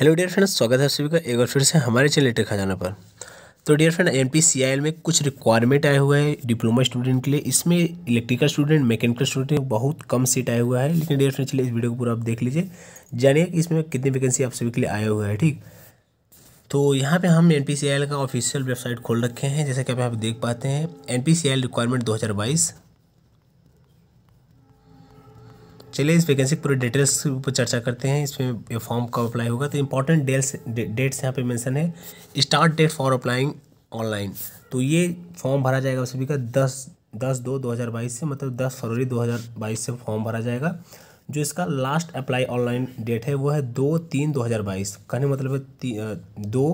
hello dear friends स्वागत है सभी का एक बार फिर से हमारे चैनल खा खजाना पर तो डियर फ्रेंड एन में कुछ रिक्वायरमेंट आए हुआ है डिप्लोमा स्टूडेंट के लिए इसमें इलेक्ट्रिकल स्टूडेंट मैकेनिकल स्टूडेंट बहुत कम सीट आया हुआ है लेकिन डियर फ्रेंड चलिए इस वीडियो को पूरा आप देख लीजिए जानिए कि इसमें कितनी वैकेंसी आप सभी के लिए आया हुआ है ठीक तो यहाँ पे हम एन का ऑफिशियल वेबसाइट खोल रखे हैं जैसे कि आप देख पाते हैं एन रिक्वायरमेंट दो चलिए इस वैकेंसी पूरे डिटेल्स पर चर्चा करते हैं इसमें ये फॉर्म कब अप्लाई होगा तो इंपॉर्टेंट डेट्स डेट्स यहाँ पे मेंशन है start date for applying online तो ये फॉर्म भरा जाएगा सभी का दस दस दो दो हज़ार बाईस से मतलब दस फरवरी दो हज़ार बाईस से फॉर्म भरा जाएगा जो इसका लास्ट अप्लाई ऑनलाइन डेट है वो है दो तीन दो हज़ार बाईस कहने मतलब है दो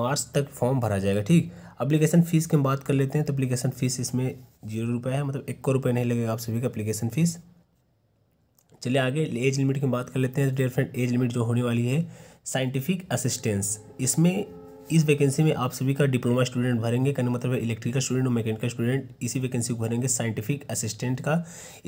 मार्च तक फॉर्म भरा जाएगा ठीक अप्लीकेशन फ़ीस की हम बात कर लेते हैं तो अप्लीकेशन फ़ीस इसमें जीरो रुपये है मतलब एक रुपये नहीं लगेगा आप सभी का अप्लीकेशन फ़ीस चलिए आगे एज लिमिट की बात कर लेते हैं डिफरेंट फ्रेंड एज लिमिट जो होने वाली है साइंटिफिक असिस्टेंस इसमें इस वैकेंसी में आप सभी का डिप्लोमा स्टूडेंट भरेंगे कहने मतलब इलेक्ट्रिकल स्टूडेंट और मैकेनिकल स्टूडेंट इसी वैकेंसी को भरेंगे साइंटिफिक असिस्टेंट का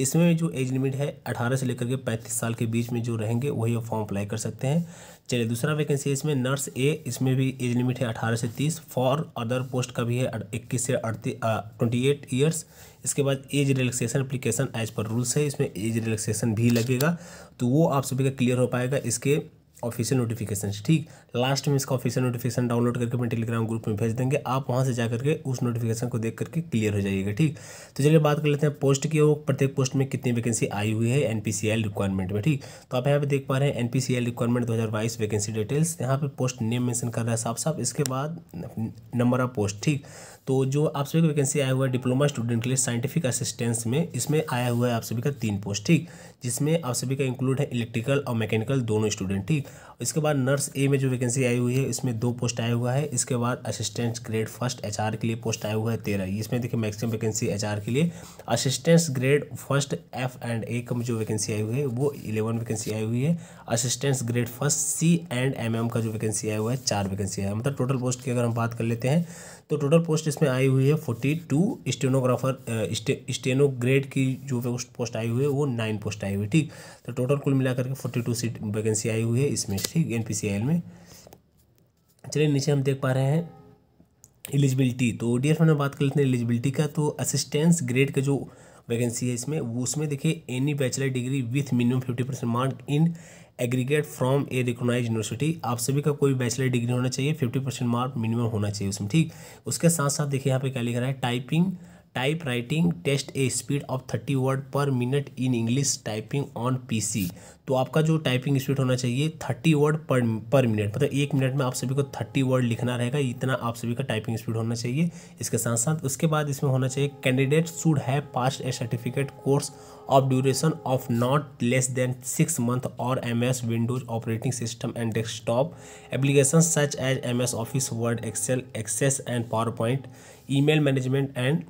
इसमें जो एज लिमिट है अठारह से लेकर के पैंतीस साल के बीच में जो रहेंगे वही आप फॉर्म अप्लाई कर सकते हैं चलिए दूसरा वैकेंसी है इसमें नर्स ए इसमें भी एज लिमिट है अठारह से तीस फॉर अदर पोस्ट का भी है इक्कीस से अड़तीस ट्वेंटी एट ईयर्स इसके बाद एज रिलैक्सेशन अप्लीकेशन एज पर रूल्स है इसमें एज रिलैक्सेशन भी लगेगा तो वो आप सभी का क्लियर हो पाएगा इसके ऑफिशियल नोटिफिकेशन ठीक लास्ट में इसका ऑफिशियल नोटिफिकेशन डाउनलोड करके अपने टेलीग्राम ग्रुप में भेज देंगे आप वहाँ से जाकर के उस नोटिफिकेशन को देख करके क्लियर हो जाइएगा ठीक तो चलिए बात कर लेते हैं पोस्ट की वो प्रत्येक पोस्ट में कितनी वैकेंसी आई हुई है एन रिक्वायरमेंट में ठीक तो आप यहाँ पे देख पा रहे हैं एन रिक्वायरमेंट दो वैकेंसी डिटेल्स यहाँ पर पोस्ट नेम मैंशन कर रहा है साफ साफ इसके बाद नंबर ऑफ पोस्ट ठीक तो जो आप सभी का वैकेंसी आया हुआ है डिप्लोमा स्टूडेंट के लिए साइंटिफिक असिस्टेंस में इसमें आया हुआ है आप सभी का तीन पोस्ट ठीक जिसमें आप सभी का इंक्लूड है इलेक्ट्रिकल और मैकेनिकल दोनों स्टूडेंट ठीक इसके बाद नर्स ए में जो वैकेंसी आई हुई है इसमें दो पोस्ट आया हुआ है इसके बाद असिस्टेंट ग्रेड फर्स्ट एच के लिए पोस्ट आया हुआ है तेरह इसमें देखिए मैक्सिमम वैकेंसी एच के लिए assistants grade first F and A का जो वैकेंसी आई हुई है वो इलेवन वैकेंसी आई हुई है assistants grade first C and M का जो वैकेंसी आया हुआ है चार वैकेंसी आया मतलब टोटल पोस्ट की अगर हम बात कर लेते हैं तो टोटल पोस्ट इसमें आई हुई है फोर्टी टू स्टेनोग्राफर स्टेनोग्रेड की जो पोस्ट आई हुई है वो नाइन पोस्ट आई हुई ठीक तो टोटल कुल मिलाकर के फोर्टी टू सीट वैकेंसी आई हुई है इसमें ठीक एन में चलिए नीचे हम देख पा रहे हैं एलिजिबिलिटी तो डी एफ बात कर लेते हैं एलिजिबिलिटी का तो असिस्टेंस ग्रेड का जो वैकेंसी है इसमें वो उसमें देखिए any bachelor degree with minimum fifty percent mark in aggregate from a recognise university आप सभी का कोई बैचलर डिग्री होना चाहिए फिफ्टी परसेंट मार्क मिनिमम होना चाहिए उसमें ठीक उसके साथ साथ देखिए यहाँ पे क्या लिख रहा है typing type writing test a speed of thirty word per minute in English typing on PC तो आपका जो टाइपिंग स्पीड होना चाहिए थर्टी वर्ड पर पर मिनट मतलब एक मिनट में आप सभी को थर्टी वर्ड लिखना रहेगा इतना आप सभी का टाइपिंग स्पीड होना चाहिए इसके साथ साथ उसके बाद इसमें होना चाहिए candidate should have pass a certificate course of duration of not less than six month और M S windows operating system and desktop application such as M S office word excel access and power point email management and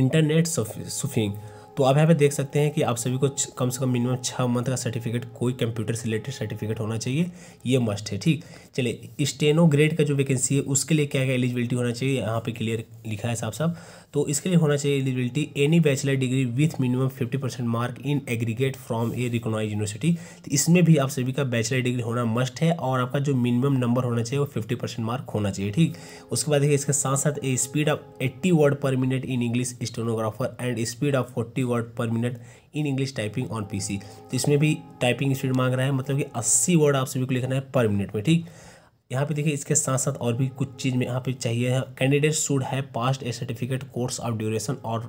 internet surfing तो आप यहाँ पे देख सकते हैं कि आप सभी को कम से कम मिनिमम छः मंथ का सर्टिफिकेट कोई कंप्यूटर से रिलेटेड सर्टिफिकेट होना चाहिए ये मस्ट है ठीक चलिए स्टेनो ग्रेड का जो वैकेंसी है उसके लिए क्या क्या एलिजिबिलिटी होना चाहिए यहाँ पे क्लियर लिखा है साहब साहब तो इसके लिए होना चाहिए eligibility any bachelor degree with minimum fifty percent mark in aggregate from a recognise university तो इसमें भी आप सभी का बैचलर डिग्री होना मस्ट है और आपका जो मिनिमम नंबर होना चाहिए वो फिफ्टी परसेंट मार्क होना चाहिए ठीक उसके बाद देखिए इसके साथ साथ a speed of eighty word per minute in English stenographer and speed of forty word per minute in English typing on C तो इसमें भी टाइपिंग स्पीड मांग रहा है मतलब कि अस्सी वर्ड आप सभी को लिखना है पर मिनट में ठीक यहाँ पे देखिए इसके साथ साथ और भी कुछ चीज़ में यहाँ पे चाहिए candidate should have passed a certificate course of duration और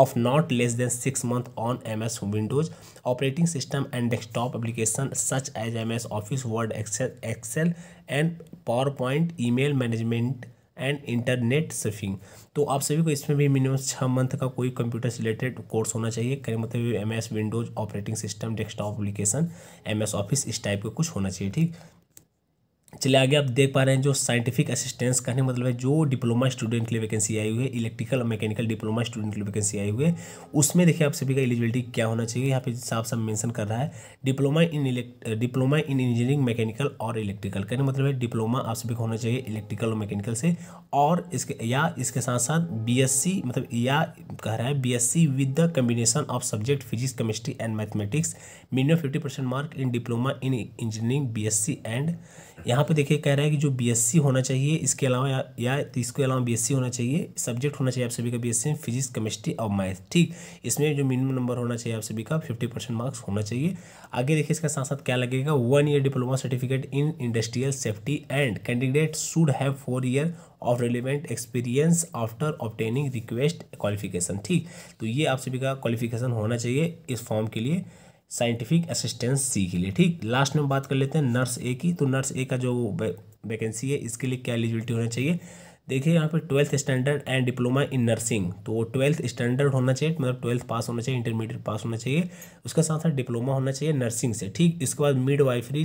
of not less than six month on M S windows operating system and desktop application such as M S office word excel excel and power point email management and internet surfing तो आप सभी को इसमें भी minimum छः month का कोई computer से रिलेटेड कोर्स होना चाहिए कहीं मतलब M S windows operating system desktop application M S office इस टाइप का कुछ होना चाहिए ठीक चले आगे आप देख पा रहे हैं जो साइंटिफिक असिस्टेंस करने मतलब है जो डिप्लोमा स्टूडेंट के लिए वैकेंसी आई हुई है इलेक्ट्रिकल और मैकेनिकल डिप्लोमा स्टूडेंट के लिए वैकेंसी आई हुई है उसमें देखिए आप सभी का एलिजिबिलिटी क्या होना चाहिए यहाँ पे साफ साफ मेंशन कर रहा है diploma in diploma in engineering mechanical और इलेक्ट्रिकल कहने मतलब है डिप्लोमा आप सभी को होना चाहिए इलेक्ट्रिकल और मैकेनिकल से और इसके या इसके साथ साथ बी मतलब या कह रहा है B with the combination of subject physics chemistry and mathematics minimum fifty mark in diploma in engineering B and यहाँ यहाँ पे देखिए कह रहा है कि जो बीएससी होना चाहिए इसके अलावा या, या इसके अलावा बीएससी होना चाहिए सब्जेक्ट होना चाहिए आप सभी का बीएससी में फिजिक्स केमिस्ट्री और मैथ ठीक इसमें जो मिनिमम नंबर होना चाहिए आप सभी का फिफ्टी परसेंट मार्क्स होना चाहिए आगे देखिए इसके साथ साथ क्या लगेगा one year diploma certificate in industrial safety and candidate should have four year of relevant experience after obtaining request qualification ठीक तो ये आप सभी का क्वालिफिकेशन होना चाहिए इस फॉर्म के लिए साइंटिफिक असिस्टेंस सी के लिए ठीक लास्ट में बात कर लेते हैं नर्स ए की तो नर्स ए का जो वैकेंसी है इसके लिए क्या एलिजिबिलिटी होना चाहिए देखिए यहाँ पे twelfth standard and diploma in nursing तो ट्वेल्थ स्टैंडर्ड होना चाहिए मतलब ट्वेल्थ पास होना चाहिए इंटरमीडिएट पास होना चाहिए उसके साथ साथ डिप्लोमा होना चाहिए नर्सिंग से ठीक इसके बाद midwifery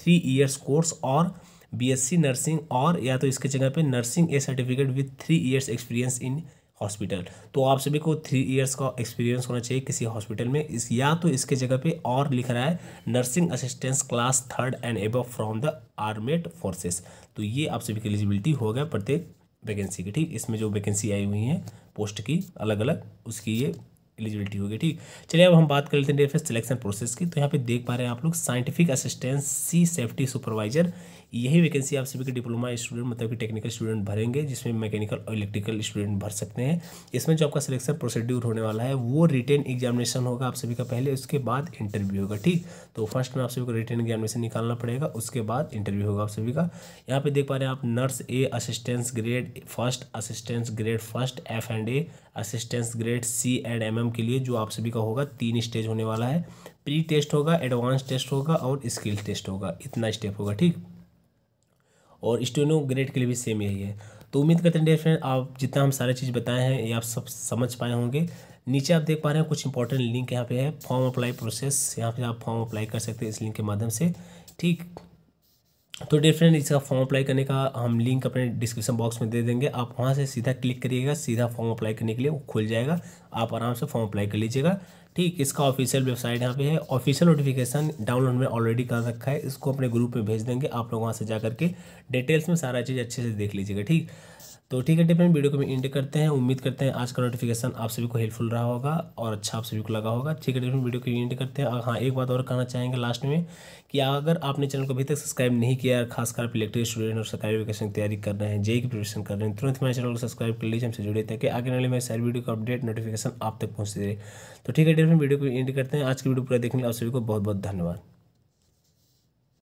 three years course और बीएससी नर्सिंग और या तो इसके जगह पे nursing a certificate with three years experience in hospital तो आप सभी को थ्री इयर्स का एक्सपीरियंस होना चाहिए किसी हॉस्पिटल में इस या तो इसके जगह पे और लिख रहा है nursing assistance class third and above from the armed forces तो ये आप सभी की एलिजिबिलिटी हो गया प्रत्येक वैकेंसी की ठीक इसमें जो वैकेंसी आई हुई है पोस्ट की अलग अलग उसकी ये एलिजिबिलिटी होगी ठीक चलिए अब हम बात कर लेते हैं डेयर सिलेक्शन प्रोसेस की तो यहाँ पे देख पा रहे हैं आप लोग scientific assistance C safety supervisor यही वैकेंसी आप सभी के डिप्लोमा स्टूडेंट मतलब कि टेक्निकल स्टूडेंट भरेंगे जिसमें मैकेनिकल और इलेक्ट्रिकल स्टूडेंट भर सकते हैं इसमें जो आपका सिलेक्शन प्रोसीड्यूर होने वाला है वो रिटर्न एग्जामिनेशन होगा आप सभी का पहले उसके बाद इंटरव्यू होगा ठीक तो फर्स्ट में आप सभी को रिटर्न एग्जामिनेशन निकालना पड़ेगा उसके बाद इंटरव्यू होगा आप सभी का यहाँ पर देख पा रहे हैं आप nurse A assistance grade first assistance grade first F and A assistance grade C and M M के लिए जो आप सभी का होगा तीन स्टेज होने वाला है प्री टेस्ट होगा एडवांस टेस्ट होगा और स्किल टेस्ट होगा इतना स्टेप होगा ठीक और स्टोनो ग्रेड के लिए भी सेम यही है तो उम्मीद करते हैं डेयर फ्रेंड आप जितना हम सारे चीज़ बताए हैं ये आप सब समझ पाए होंगे नीचे आप देख पा रहे हैं कुछ इंपॉर्टेंट लिंक यहाँ पे है फॉर्म अप्लाई प्रोसेस यहाँ पे आप फॉर्म अप्लाई कर सकते हैं इस लिंक के माध्यम से ठीक तो डेयर फ्रेंड इसका फॉर्म अप्लाई करने का हम लिंक अपने डिस्क्रिप्शन बॉक्स में दे देंगे आप वहाँ से सीधा क्लिक करिएगा सीधा फॉर्म अप्लाई करने के लिए वो खुल जाएगा आप आराम से फॉर्म अप्लाई कर लीजिएगा ठीक इसका ऑफिशियल वेबसाइट यहाँ पे है ऑफिशियल नोटिफिकेशन डाउनलोड में ऑलरेडी कर रखा है इसको अपने ग्रुप में भेज देंगे आप लोग वहाँ से जा करके डिटेल्स में सारा चीज़ अच्छे से देख लीजिएगा ठीक तो ठीक है डिपेंड वीडियो को भी इंड करते हैं उम्मीद करते हैं आज का नोटिफिकेशन आप सभी को हेल्पफुल रहा होगा और अच्छा आप सभी को लगा होगा ठीक है डिपेंड वीडियो को इंड करते हैं और हाँ एक बात और कहना चाहेंगे लास्ट में कि अगर आपने चैनल को अभी तक सब्सक्राइब नहीं किया है खासकर आप इलेक्ट्रिक स्टूडेंट और सरकारी वैकेशन की तैयारी कर रहे हैं जे की प्रिपरेशन कर रहे हैं तुरंत मेरे चैनल को सब्सक्राइब कर लीजिए हमसे जुड़े थे कि आगे वाले मेरे सारी वीडियो का अपडेट नोटिफिकेशन आप तक पहुँचते रहे तो ठीक है डिस्क्रिप्शन वीडियो को एंड करते हैं आज की वीडियो पूरा देखने के लिए आप सभी को बहुत बहुत धन्यवाद